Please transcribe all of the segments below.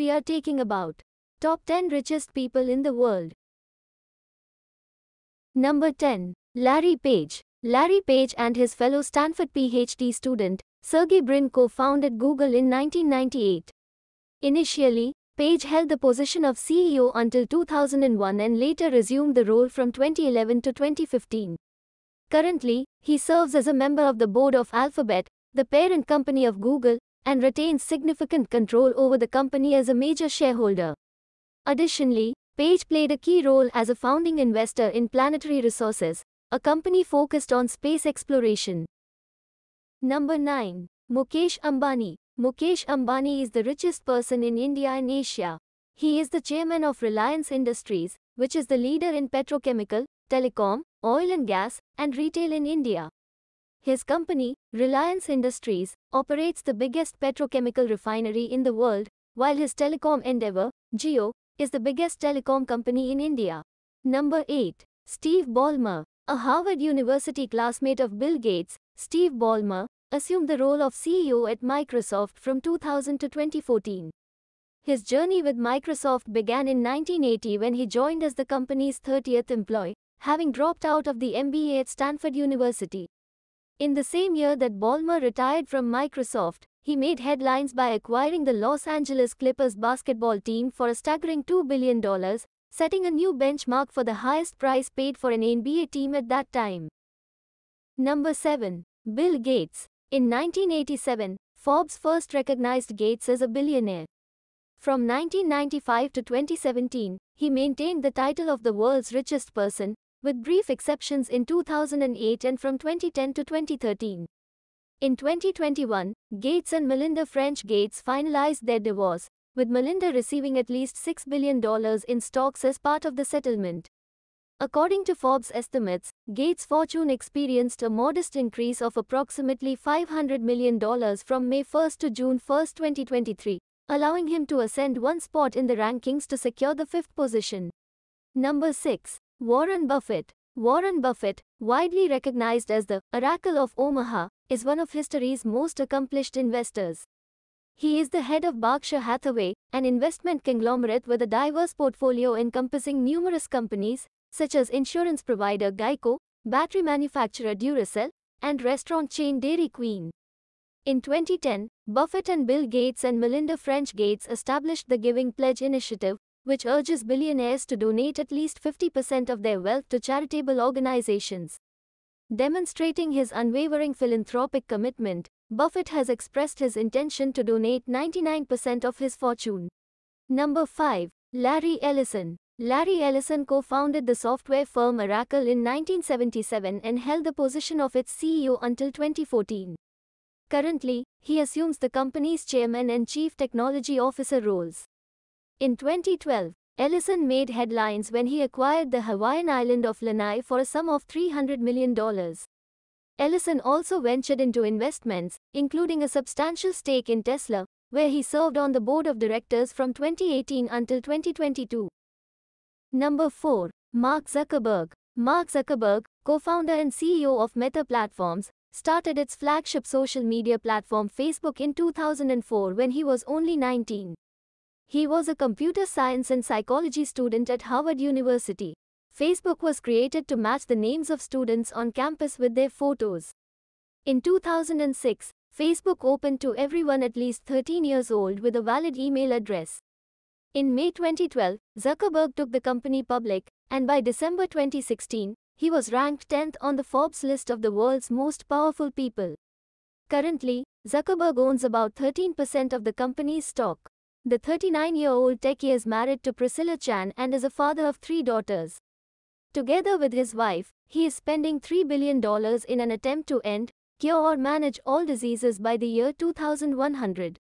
we are taking about. Top 10 richest people in the world. Number 10. Larry Page. Larry Page and his fellow Stanford PhD student, Sergey Brin co-founded Google in 1998. Initially, Page held the position of CEO until 2001 and later resumed the role from 2011 to 2015. Currently, he serves as a member of the board of Alphabet, the parent company of Google, and retains significant control over the company as a major shareholder. Additionally, Page played a key role as a founding investor in Planetary Resources, a company focused on space exploration. Number 9. Mukesh Ambani. Mukesh Ambani is the richest person in India and Asia. He is the chairman of Reliance Industries, which is the leader in petrochemical, telecom, oil and gas, and retail in India. His company, Reliance Industries, operates the biggest petrochemical refinery in the world, while his telecom endeavor, Geo, is the biggest telecom company in India. Number 8. Steve Ballmer. A Harvard University classmate of Bill Gates, Steve Ballmer, assumed the role of CEO at Microsoft from 2000 to 2014. His journey with Microsoft began in 1980 when he joined as the company's 30th employee, having dropped out of the MBA at Stanford University. In the same year that Ballmer retired from Microsoft, he made headlines by acquiring the Los Angeles Clippers basketball team for a staggering $2 billion, setting a new benchmark for the highest price paid for an NBA team at that time. Number 7. Bill Gates. In 1987, Forbes first recognized Gates as a billionaire. From 1995 to 2017, he maintained the title of the world's richest person, with brief exceptions in 2008 and from 2010 to 2013. In 2021, Gates and Melinda French Gates finalized their divorce, with Melinda receiving at least $6 billion in stocks as part of the settlement. According to Forbes estimates, Gates' fortune experienced a modest increase of approximately $500 million from May 1 to June 1, 2023, allowing him to ascend one spot in the rankings to secure the fifth position. Number 6. Warren Buffett Warren Buffett, widely recognized as the Oracle of Omaha, is one of history's most accomplished investors. He is the head of Berkshire Hathaway, an investment conglomerate with a diverse portfolio encompassing numerous companies, such as insurance provider Geico, battery manufacturer Duracell, and restaurant chain Dairy Queen. In 2010, Buffett and Bill Gates and Melinda French Gates established the Giving Pledge Initiative, which urges billionaires to donate at least 50% of their wealth to charitable organizations. Demonstrating his unwavering philanthropic commitment, Buffett has expressed his intention to donate 99% of his fortune. Number 5. Larry Ellison. Larry Ellison co founded the software firm Oracle in 1977 and held the position of its CEO until 2014. Currently, he assumes the company's chairman and chief technology officer roles. In 2012, Ellison made headlines when he acquired the Hawaiian island of Lanai for a sum of $300 million. Ellison also ventured into investments, including a substantial stake in Tesla, where he served on the board of directors from 2018 until 2022. Number 4. Mark Zuckerberg. Mark Zuckerberg, co-founder and CEO of Meta Platforms, started its flagship social media platform Facebook in 2004 when he was only 19. He was a computer science and psychology student at Harvard University. Facebook was created to match the names of students on campus with their photos. In 2006, Facebook opened to everyone at least 13 years old with a valid email address. In May 2012, Zuckerberg took the company public, and by December 2016, he was ranked 10th on the Forbes list of the world's most powerful people. Currently, Zuckerberg owns about 13% of the company's stock. The 39-year-old techie is married to Priscilla Chan and is a father of three daughters. Together with his wife, he is spending $3 billion in an attempt to end, cure or manage all diseases by the year 2100.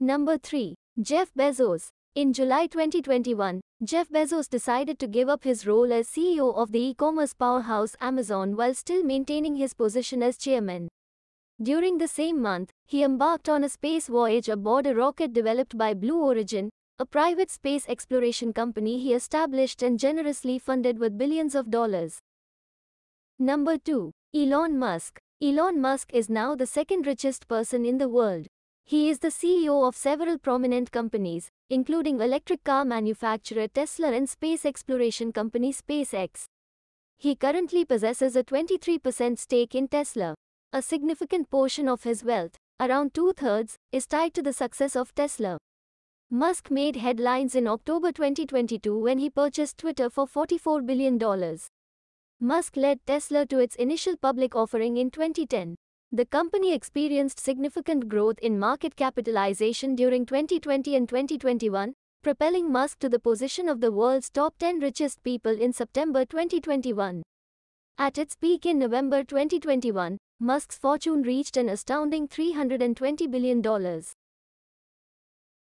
Number 3. Jeff Bezos. In July 2021, Jeff Bezos decided to give up his role as CEO of the e-commerce powerhouse Amazon while still maintaining his position as chairman. During the same month, he embarked on a space voyage aboard a rocket developed by Blue Origin, a private space exploration company he established and generously funded with billions of dollars. Number 2. Elon Musk. Elon Musk is now the second richest person in the world. He is the CEO of several prominent companies, including electric car manufacturer Tesla and space exploration company SpaceX. He currently possesses a 23% stake in Tesla. A significant portion of his wealth, around two thirds, is tied to the success of Tesla. Musk made headlines in October 2022 when he purchased Twitter for $44 billion. Musk led Tesla to its initial public offering in 2010. The company experienced significant growth in market capitalization during 2020 and 2021, propelling Musk to the position of the world's top 10 richest people in September 2021. At its peak in November 2021, Musk's fortune reached an astounding $320 billion.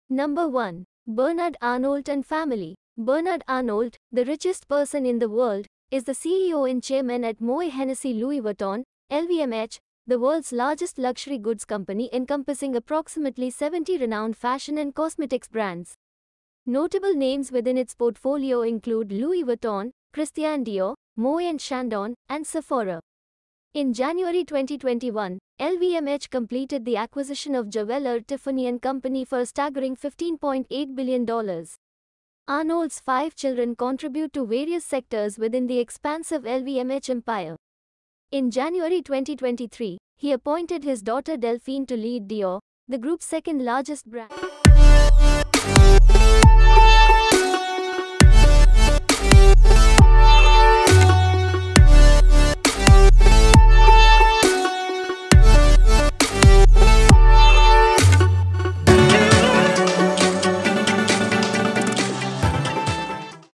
Number 1. Bernard Arnold and Family Bernard Arnold, the richest person in the world, is the CEO and chairman at Moe Hennessy Louis Vuitton, LVMH, the world's largest luxury goods company encompassing approximately 70 renowned fashion and cosmetics brands. Notable names within its portfolio include Louis Vuitton, Christian Dior, Moe and Chandon, and Sephora. In January 2021, LVMH completed the acquisition of jeweler Tiffany & Company for a staggering $15.8 billion. Arnold's five children contribute to various sectors within the expansive LVMH empire. In January 2023, he appointed his daughter Delphine to lead Dior, the group's second largest brand.